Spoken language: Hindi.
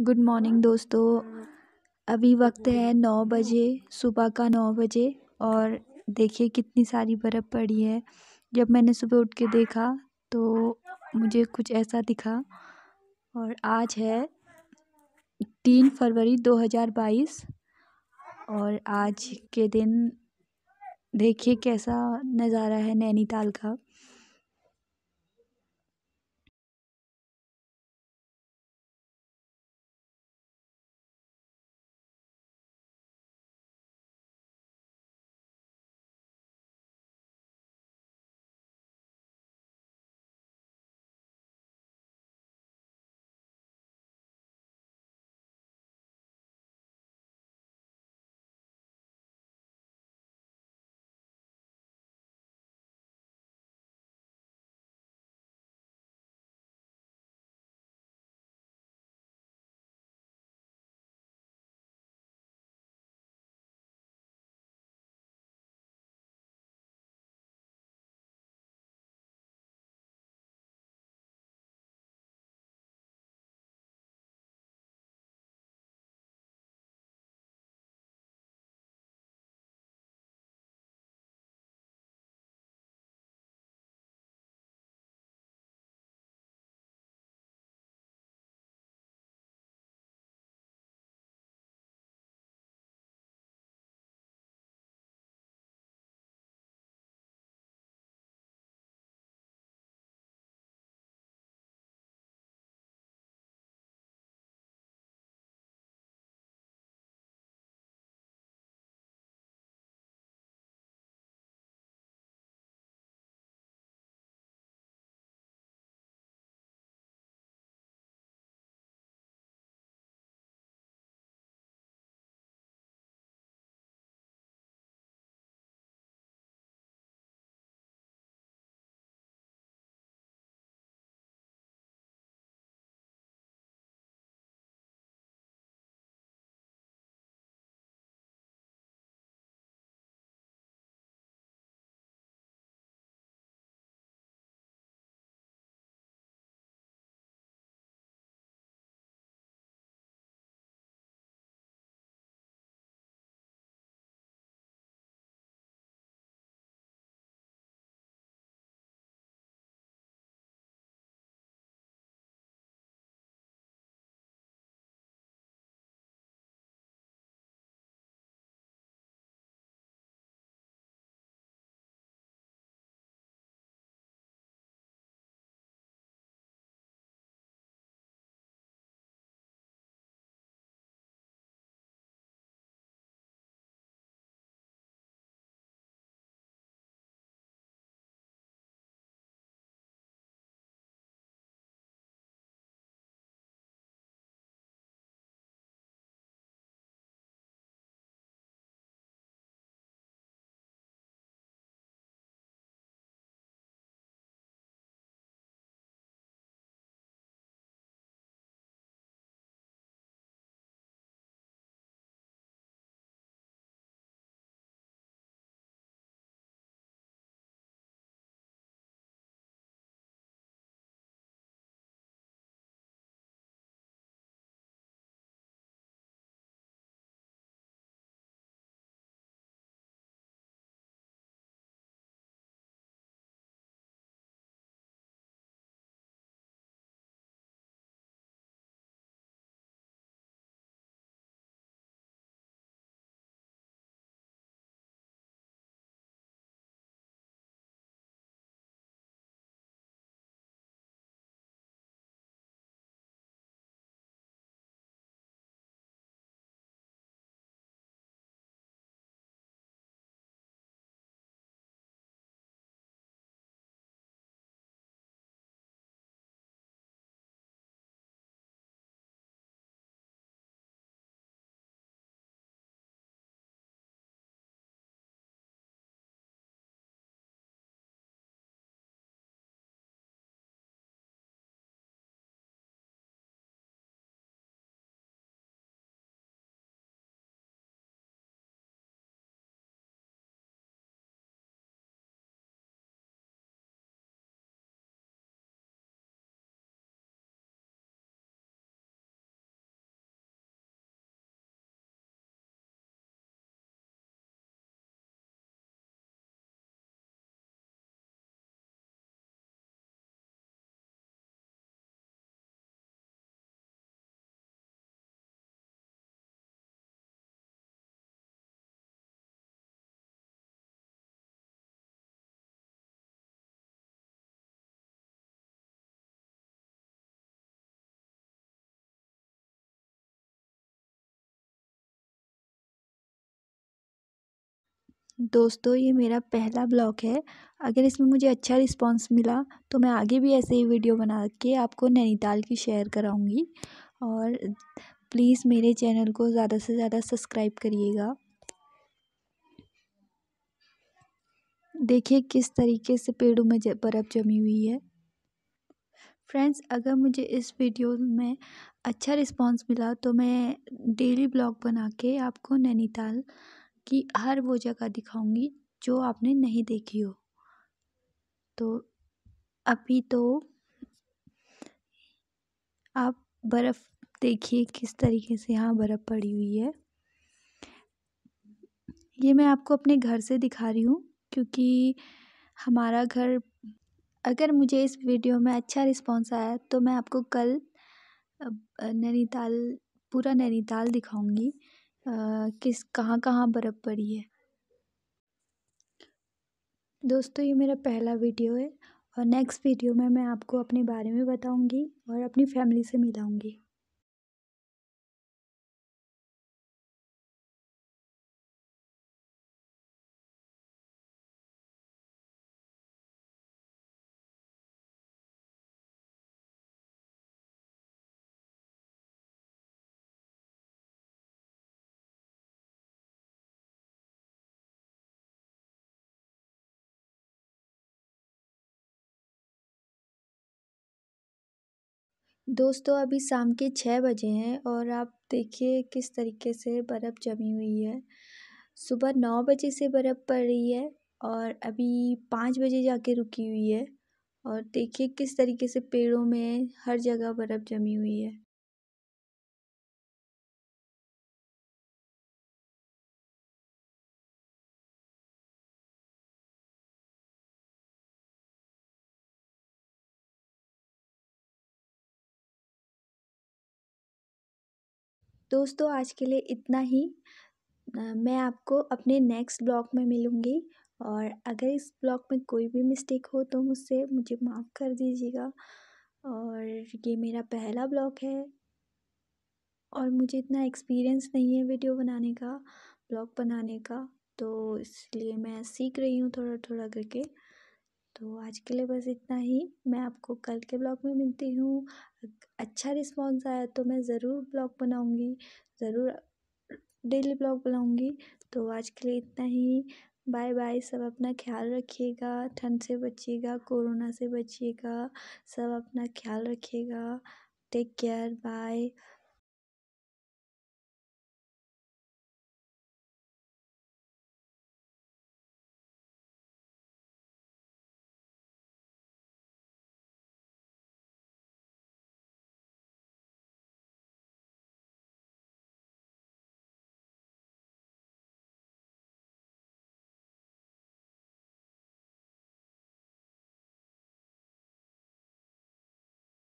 गुड मॉर्निंग दोस्तों अभी वक्त है नौ बजे सुबह का नौ बजे और देखिए कितनी सारी बर्फ़ पड़ी है जब मैंने सुबह उठ के देखा तो मुझे कुछ ऐसा दिखा और आज है तीन फरवरी दो हज़ार बाईस और आज के दिन देखिए कैसा नज़ारा है नैनीताल का दोस्तों ये मेरा पहला ब्लॉग है अगर इसमें मुझे अच्छा रिस्पांस मिला तो मैं आगे भी ऐसे ही वीडियो बना के आपको नैनीताल की शेयर कराऊंगी और प्लीज़ मेरे चैनल को ज़्यादा से ज़्यादा सब्सक्राइब करिएगा देखिए किस तरीके से पेड़ों में बर्फ़ जमी हुई है फ्रेंड्स अगर मुझे इस वीडियो में अच्छा रिस्पांस मिला तो मैं डेली ब्लॉग बना के आपको नैनीताल कि हर वो जगह दिखाऊँगी जो आपने नहीं देखी हो तो अभी तो आप बर्फ़ देखिए किस तरीके से यहाँ बर्फ़ पड़ी हुई है ये मैं आपको अपने घर से दिखा रही हूँ क्योंकि हमारा घर अगर मुझे इस वीडियो में अच्छा रिस्पांस आया तो मैं आपको कल नैनीताल पूरा नैनीताल दिखाऊंगी किस कहाँ कहाँ बर्फ़ पड़ी है दोस्तों ये मेरा पहला वीडियो है और नेक्स्ट वीडियो में मैं आपको अपने बारे में बताऊंगी और अपनी फैमिली से मिलाऊंगी दोस्तों अभी शाम के छः बजे हैं और आप देखिए किस तरीके से बर्फ़ जमी हुई है सुबह नौ बजे से बर्फ़ पड़ रही है और अभी पाँच बजे जाके रुकी हुई है और देखिए किस तरीके से पेड़ों में हर जगह बर्फ़ जमी हुई है दोस्तों आज के लिए इतना ही मैं आपको अपने नेक्स्ट ब्लॉग में मिलूँगी और अगर इस ब्लॉग में कोई भी मिस्टेक हो तो मुझसे मुझे माफ़ कर दीजिएगा और ये मेरा पहला ब्लॉग है और मुझे इतना एक्सपीरियंस नहीं है वीडियो बनाने का ब्लॉग बनाने का तो इसलिए मैं सीख रही हूँ थोड़ा थोड़ा करके तो आज के लिए बस इतना ही मैं आपको कल के ब्लॉग में मिलती हूँ अच्छा रिस्पॉन्स आया तो मैं ज़रूर ब्लॉग बनाऊँगी ज़रूर डेली ब्लॉग बनाऊँगी तो आज के लिए इतना ही बाय बाय सब अपना ख्याल रखिएगा ठंड से बचिएगा कोरोना से बचिएगा सब अपना ख्याल रखिएगा टेक केयर बाय